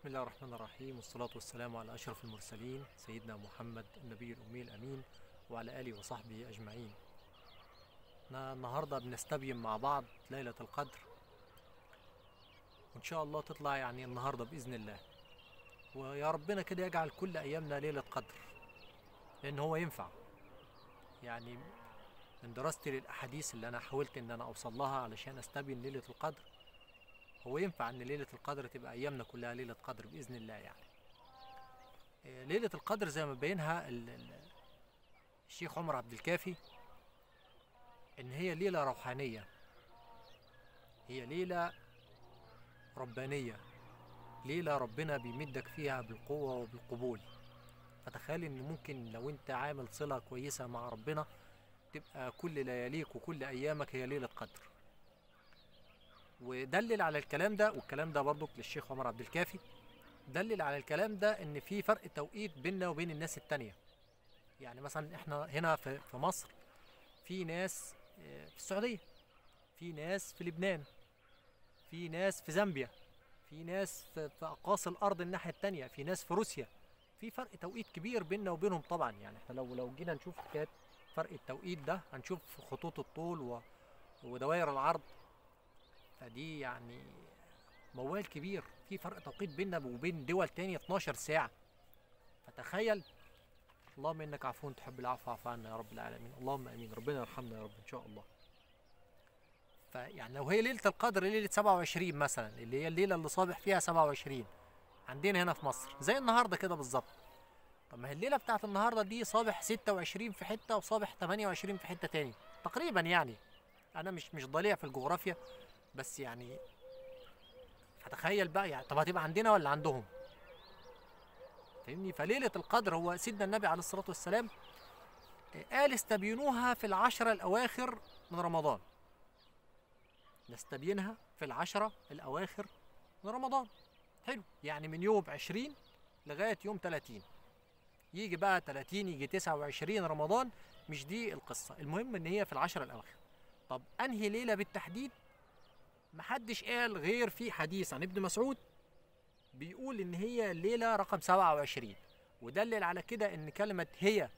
بسم الله الرحمن الرحيم والصلاة والسلام على أشرف المرسلين سيدنا محمد النبي الأمي الأمين وعلى آله وصحبه أجمعين احنا النهاردة بنستبين مع بعض ليلة القدر وإن شاء الله تطلع يعني النهاردة بإذن الله ويا ربنا كده يجعل كل أيامنا ليلة قدر لأن هو ينفع يعني من دراستي للأحاديث اللي أنا حاولت إن أنا أوصل لها علشان أستبين ليلة القدر هو ينفع ان ليله القدر تبقى ايامنا كلها ليله قدر باذن الله يعني آه، ليله القدر زي ما بينها الشيخ عمر عبد الكافي ان هي ليله روحانيه هي ليله ربانيه ليله ربنا بيمدك فيها بالقوه وبالقبول فتخيل ان ممكن لو انت عامل صله كويسه مع ربنا تبقى كل لياليك وكل ايامك هي ليله قدر ودلل على الكلام ده والكلام ده برضك للشيخ عمر عبد الكافي دلل على الكلام ده ان في فرق توقيت بيننا وبين الناس التانية يعني مثلا احنا هنا في, في مصر في ناس آه، في السعودية في ناس في لبنان في ناس في زامبيا في ناس في اقاصي الارض الناحية التانية في ناس في روسيا في فرق توقيت كبير بيننا وبينهم طبعا يعني احنا لو لو جينا نشوف حكايه فرق التوقيت ده هنشوف خطوط الطول ودوائر العرض فدي يعني موال كبير في فرق توقيت بيننا وبين دول تانية 12 ساعة فتخيل اللهم انك عفو تحب العفو فاعف عنا يا رب العالمين اللهم امين ربنا يرحمنا يا رب ان شاء الله فيعني لو هي ليله القدر ليله 27 مثلا اللي هي الليله اللي صابح فيها 27 عندنا هنا في مصر زي النهارده كده بالظبط طب ما هي الليله بتاعت النهارده دي صابح 26 في حته وصابح 28 في حته تاني تقريبا يعني انا مش مش ضليع في الجغرافيا بس يعني فتخيل بقى يعني طب هتبقى عندنا ولا عندهم فاهمني فليلة القدر هو سيدنا النبي عليه الصلاة والسلام قال آه، استبينوها في العشرة الأواخر من رمضان نستبينها في العشرة الأواخر من رمضان حلو يعني من يوم 20 لغاية يوم 30 يجي بقى 30 يجي 29 رمضان مش دي القصة المهم إن هي في العشرة الأواخر طب أنهي ليلة بالتحديد محدش قال غير في حديث عن ابن مسعود بيقول ان هي ليله رقم 27 ودلل على كده ان كلمه هي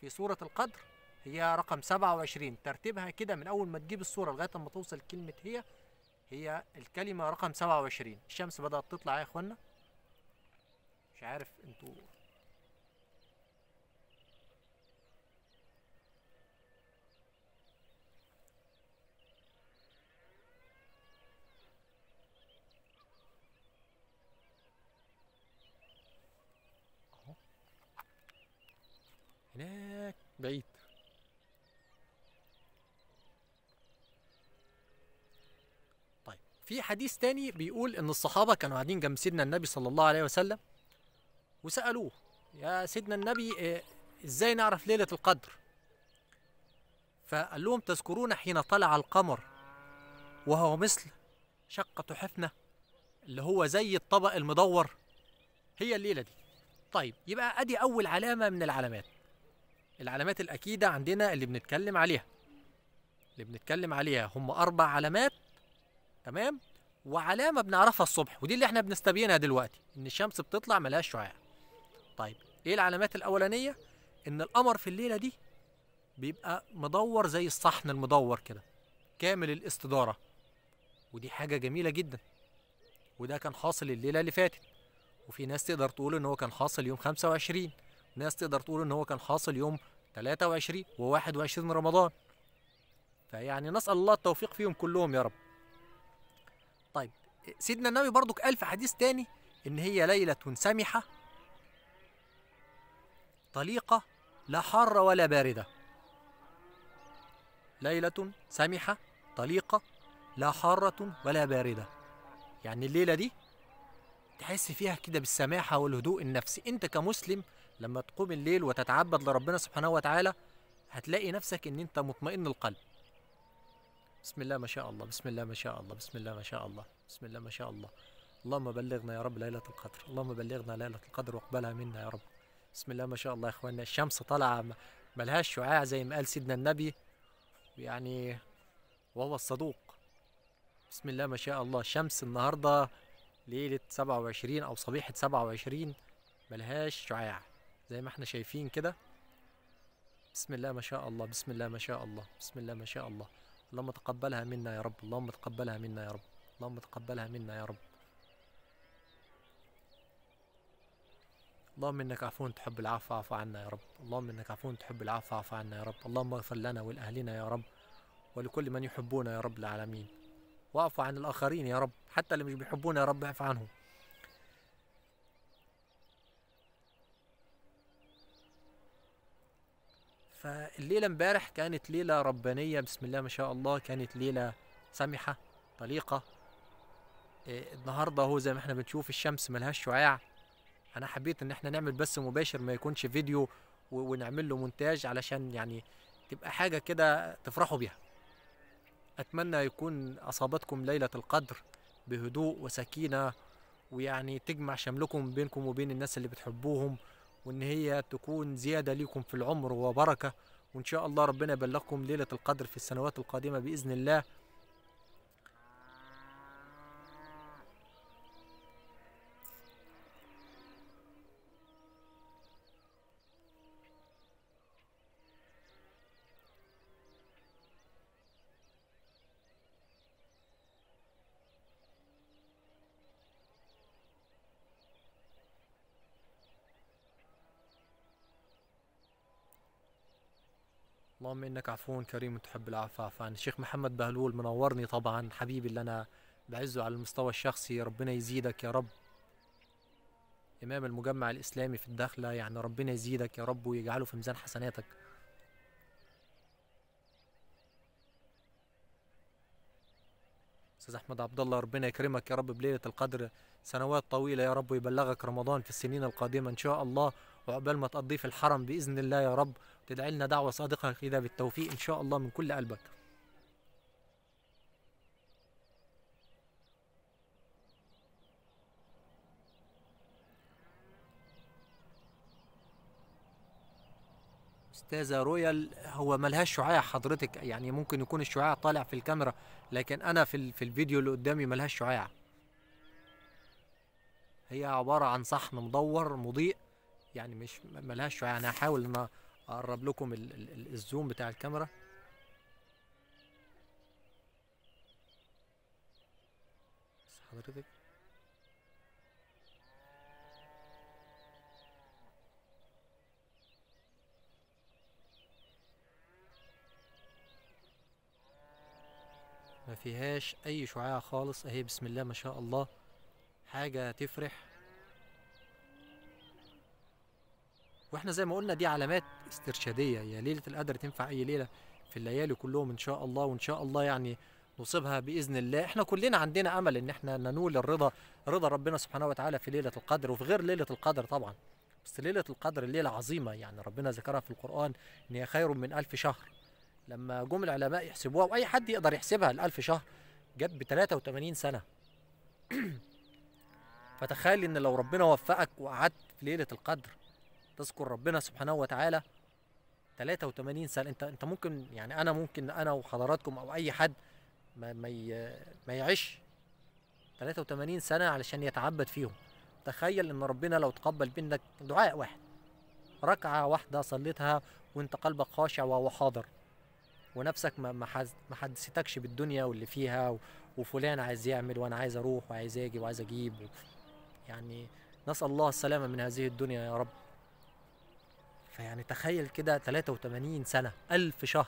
في سوره القدر هي رقم 27 ترتيبها كده من اول ما تجيب الصوره لغايه اما توصل كلمه هي هي الكلمه رقم 27 الشمس بدات تطلع يا اخوانا مش عارف انتوا بعيد طيب في حديث تاني بيقول ان الصحابه كانوا قاعدين جنب سيدنا النبي صلى الله عليه وسلم وسالوه يا سيدنا النبي آه، ازاي نعرف ليله القدر فقال لهم تذكرون حين طلع القمر وهو مثل شقه حفنه اللي هو زي الطبق المدور هي الليله دي طيب يبقى ادي اول علامه من العلامات العلامات الأكيدة عندنا اللي بنتكلم عليها اللي بنتكلم عليها هم أربع علامات تمام وعلامة بنعرفها الصبح ودي اللي احنا بنستبينها دلوقتي إن الشمس بتطلع ملهاش شعاع طيب إيه العلامات الأولانية إن القمر في الليلة دي بيبقى مدور زي الصحن المدور كده كامل الاستدارة ودي حاجة جميلة جدا وده كان حاصل الليلة اللي فاتت وفي ناس تقدر تقول إن هو كان حاصل يوم 25 ناس تقدر تقول ان هو كان حاصل يوم 23 و21 رمضان فيعني نسال الله التوفيق فيهم كلهم يا رب طيب سيدنا النبي برضو قال في حديث تاني ان هي ليله سمحه طليقه لا حاره ولا بارده ليله سمحه طليقه لا حاره ولا بارده يعني الليله دي تحس فيها كده بالسماحه والهدوء النفسي انت كمسلم لما تقوم الليل وتتعبد لربنا سبحانه وتعالى هتلاقي نفسك ان انت مطمئن القلب بسم الله ما شاء الله بسم الله ما شاء الله بسم الله ما شاء الله بسم الله ما شاء الله اللهم بلغنا يا رب ليلة القدر اللهم بلغنا ليلة القدر واقبلها منا يا رب بسم الله ما شاء الله يا اخوانا الشمس طالعة ملهاش شعاع زي ما قال سيدنا النبي يعني وهو الصدوق بسم الله ما شاء الله شمس النهاردة ليلة 27 أو صبيحة 27 ملهاش شعاع زي ما احنا شايفين كده بسم الله ما شاء الله بسم الله ما شاء الله بسم الله ما شاء الله اللهم تقبلها منا يا رب اللهم تقبلها منا يا رب اللهم تقبلها منا يا رب اللهم انك عفو تحب العفو اعف عنا يا رب اللهم انك عفو تحب العفو اعف عنا يا رب اللهم اغفر لنا ولاهلنا يا رب ولكل من يحبونا يا رب العالمين واعف عن الاخرين يا رب حتى اللي مش بيحبونا يا رب اعف عنهم فالليلة امبارح كانت ليلة ربانية بسم الله ما شاء الله كانت ليلة سمحة طليقة آه، النهاردة هو زي ما احنا بنشوف الشمس ملهاش شعاع انا حبيت ان احنا نعمل بث مباشر ما يكونش فيديو ونعمل له مونتاج علشان يعني تبقى حاجة كده تفرحوا بيها أتمنى يكون أصابتكم ليلة القدر بهدوء وسكينة ويعني تجمع شملكم بينكم وبين الناس اللي بتحبوهم وان هي تكون زياده ليكم في العمر وبركه وان شاء الله ربنا يبلغكم ليله القدر في السنوات القادمه باذن الله اللهم انك عفو كريم تحب العفاء عفان الشيخ محمد بهلول منورني طبعا حبيبي اللي انا بعزه على المستوى الشخصي ربنا يزيدك يا رب امام المجمع الاسلامي في الداخله يعني ربنا يزيدك يا رب ويجعله في ميزان حسناتك استاذ احمد عبد الله ربنا يكرمك يا رب بليله القدر سنوات طويله يا رب ويبلغك رمضان في السنين القادمه ان شاء الله وعقبال ما تقضيه في الحرم باذن الله يا رب تدعي لنا دعوة صادقة كده بالتوفيق إن شاء الله من كل قلبك استاذه رويال هو ملهاش شعاع حضرتك يعني ممكن يكون الشعاع طالع في الكاميرا لكن انا في في الفيديو اللي قدامي ملهاش شعاع هي عباره عن صحن مدور مضيء يعني مش ملهاش شعاع انا هحاول ان اقرب لكم الزوم بتاع الكاميرا بس حضرتك ما فيهاش اي شعاع خالص اهي بسم الله ما شاء الله حاجه تفرح واحنا زي ما قلنا دي علامات استرشاديه يا ليله القدر تنفع اي ليله في الليالي كلهم ان شاء الله وان شاء الله يعني نصيبها باذن الله احنا كلنا عندنا امل ان احنا ننول الرضا رضا ربنا سبحانه وتعالى في ليله القدر وفي غير ليله القدر طبعا بس ليله القدر ليله عظيمه يعني ربنا ذكرها في القران ان هي خير من ألف شهر لما جم العلماء يحسبوها واي حد يقدر يحسبها الألف شهر جت ب 83 سنه فتخيل ان لو ربنا وفقك وقعدت في ليله القدر تذكر ربنا سبحانه وتعالى 83 سنه انت انت ممكن يعني انا ممكن انا وحضراتكم او اي حد ما ما, ما يعيش 83 سنه علشان يتعبد فيهم تخيل ان ربنا لو تقبل منك دعاء واحد ركعه واحده صليتها وانت قلبك خاشع وهو حاضر ونفسك ما حدثتكش بالدنيا واللي فيها وفلان عايز يعمل وانا عايز اروح وعايز اجي وعايز اجيب يعني نسال الله السلامه من هذه الدنيا يا رب فيعني تخيل كده 83 سنة ألف شهر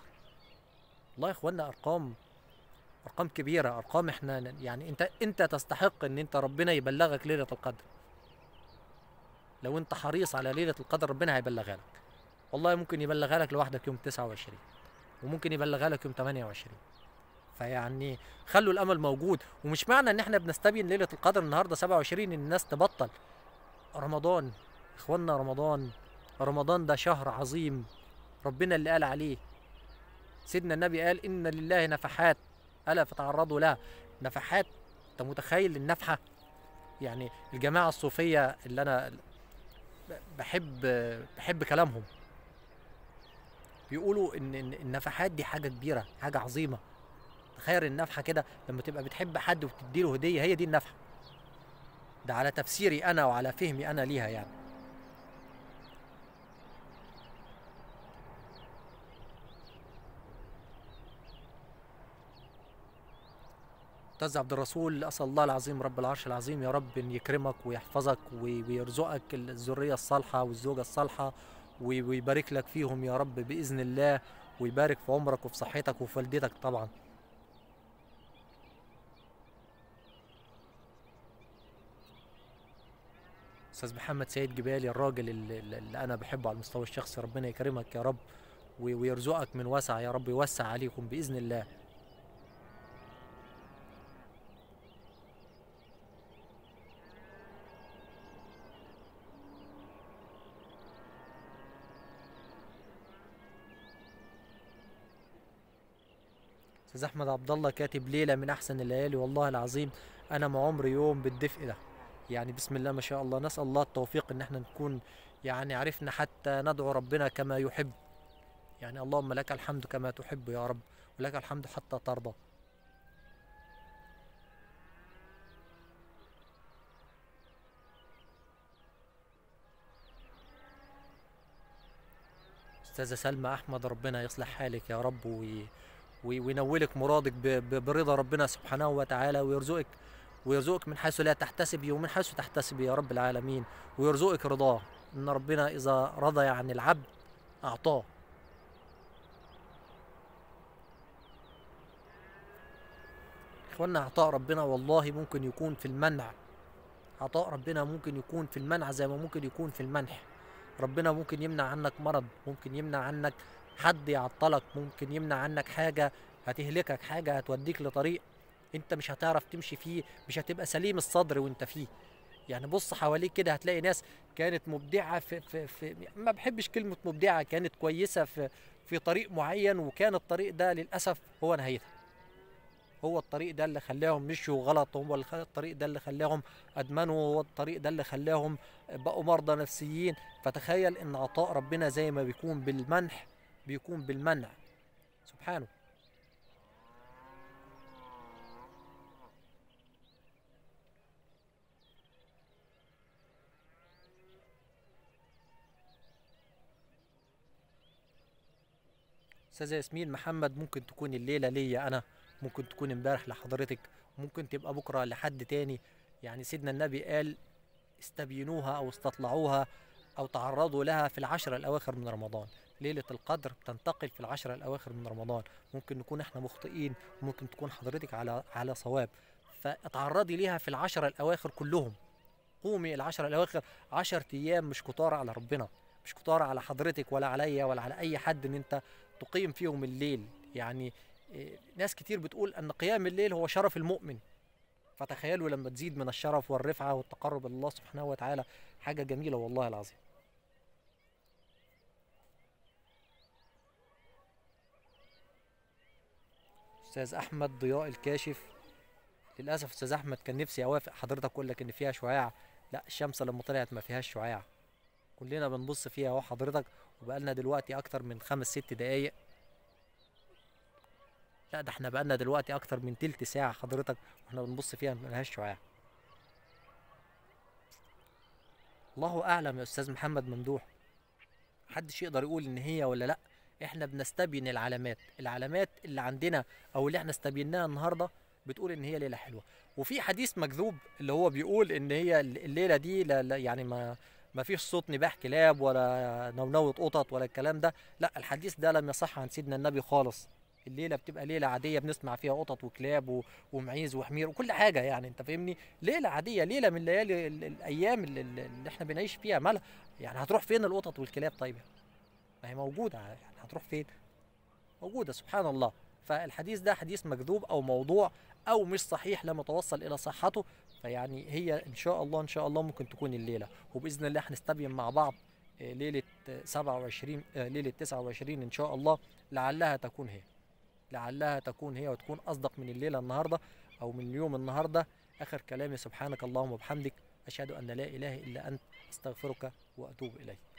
والله يا إخوانا أرقام أرقام كبيرة أرقام إحنا يعني أنت أنت تستحق إن أنت ربنا يبلغك ليلة القدر لو أنت حريص على ليلة القدر ربنا هيبلغها لك والله ممكن يبلغها لك لوحدك يوم 29 وممكن يبلغها لك يوم 28 فيعني خلوا الامل موجود ومش معنى ان احنا بنستبين ليله القدر النهارده 27 ان الناس تبطل رمضان اخواننا رمضان رمضان ده شهر عظيم ربنا اللي قال عليه سيدنا النبي قال إن لله نفحات ألا فتعرضوا لها نفحات أنت متخيل النفحة يعني الجماعة الصوفية اللي أنا بحب بحب كلامهم بيقولوا إن النفحات دي حاجة كبيرة حاجة عظيمة تخيل النفحة كده لما تبقى بتحب حد وتديله هدية هي دي النفحة ده على تفسيري أنا وعلى فهمي أنا ليها يعني أستاذ عبد الرسول أسأل الله العظيم رب العرش العظيم يا رب أن يكرمك ويحفظك ويرزقك الذرية الصالحة والزوجة الصالحة ويبارك لك فيهم يا رب بإذن الله ويبارك في عمرك وفي صحتك وفي والدتك طبعا استاذ محمد سيد جبالي الراجل اللي انا بحبه على المستوى الشخصي ربنا يكرمك يا رب ويرزقك من وسع يا رب يوسع عليكم باذن الله استاذ احمد عبد الله كاتب ليله من احسن الليالي والله العظيم انا ما عمري يوم بالدفء ده يعني بسم الله ما شاء الله نسال الله التوفيق ان احنا نكون يعني عرفنا حتى ندعو ربنا كما يحب يعني اللهم لك الحمد كما تحب يا رب ولك الحمد حتى ترضى استاذه سلمى احمد ربنا يصلح حالك يا رب و وينولك مرادك برضا ربنا سبحانه وتعالى ويرزقك ويرزقك من حيث لا تحتسبي ومن حيث تحتسبي يا رب العالمين ويرزقك رضاه ان ربنا اذا رضي عن العبد اعطاه اخوانا عطاء ربنا والله ممكن يكون في المنع عطاء ربنا ممكن يكون في المنع زي ما ممكن يكون في المنح ربنا ممكن يمنع عنك مرض ممكن يمنع عنك حد يعطلك ممكن يمنع عنك حاجه هتهلكك حاجه هتوديك لطريق انت مش هتعرف تمشي فيه مش هتبقى سليم الصدر وانت فيه يعني بص حواليك كده هتلاقي ناس كانت مبدعه في, في, في ما بحبش كلمه مبدعه كانت كويسه في في طريق معين وكان الطريق ده للاسف هو نهايتها هو الطريق ده اللي خلاهم مشوا غلط هو الطريق ده اللي خلاهم ادمنوا هو الطريق ده اللي خلاهم بقوا مرضى نفسيين فتخيل ان عطاء ربنا زي ما بيكون بالمنح بيكون بالمنع سبحانه استاذه ياسمين محمد ممكن تكون الليله ليا انا ممكن تكون امبارح لحضرتك ممكن تبقى بكره لحد تاني يعني سيدنا النبي قال استبينوها او استطلعوها او تعرضوا لها في العشر الاواخر من رمضان ليلة القدر بتنتقل في العشرة الأواخر من رمضان ممكن نكون احنا مخطئين ممكن تكون حضرتك على على صواب فاتعرضي ليها في العشرة الأواخر كلهم قومي العشرة الأواخر عشرة أيام مش كتار على ربنا مش كتار على حضرتك ولا عليا ولا على أي حد إن أنت تقيم فيهم الليل يعني آه، ناس كتير بتقول أن قيام الليل هو شرف المؤمن فتخيلوا لما تزيد من الشرف والرفعة والتقرب إلى الله سبحانه وتعالى حاجة جميلة والله العظيم استاذ احمد ضياء الكاشف للاسف استاذ احمد كان نفسي اوافق حضرتك اقول لك ان فيها شعاع لا الشمس لما طلعت ما فيهاش شعاع كلنا بنبص فيها اهو حضرتك وبقالنا دلوقتي اكتر من خمس ست دقايق لا ده احنا بقالنا دلوقتي اكتر من تلت ساعه حضرتك واحنا بنبص فيها ملهاش شعاع الله اعلم يا استاذ محمد ممدوح محدش يقدر يقول ان هي ولا لا احنا بنستبين العلامات العلامات اللي عندنا او اللي احنا استبيناها النهارده بتقول ان هي ليله حلوه وفي حديث مكذوب اللي هو بيقول ان هي الليله دي لا لا يعني ما ما فيش صوت نباح كلاب ولا نونوة قطط ولا الكلام ده لا الحديث ده لم يصح عن سيدنا النبي خالص الليله بتبقى ليله عاديه بنسمع فيها قطط وكلاب ومعيز وحمير وكل حاجه يعني انت فاهمني ليله عاديه ليله من ليالي الايام اللي احنا بنعيش فيها مالها يعني هتروح فين القطط والكلاب طيب يعني. ما هي موجوده يعني هتروح فين موجوده سبحان الله فالحديث ده حديث مكذوب او موضوع او مش صحيح لم توصل الى صحته فيعني هي ان شاء الله ان شاء الله ممكن تكون الليله وباذن الله هنستبين مع بعض آه، ليله 27 آه، ليله 29 ان شاء الله لعلها تكون هي لعلها تكون هي وتكون اصدق من الليله النهارده او من اليوم النهارده اخر كلامي سبحانك اللهم وبحمدك اشهد ان لا اله الا انت استغفرك واتوب اليك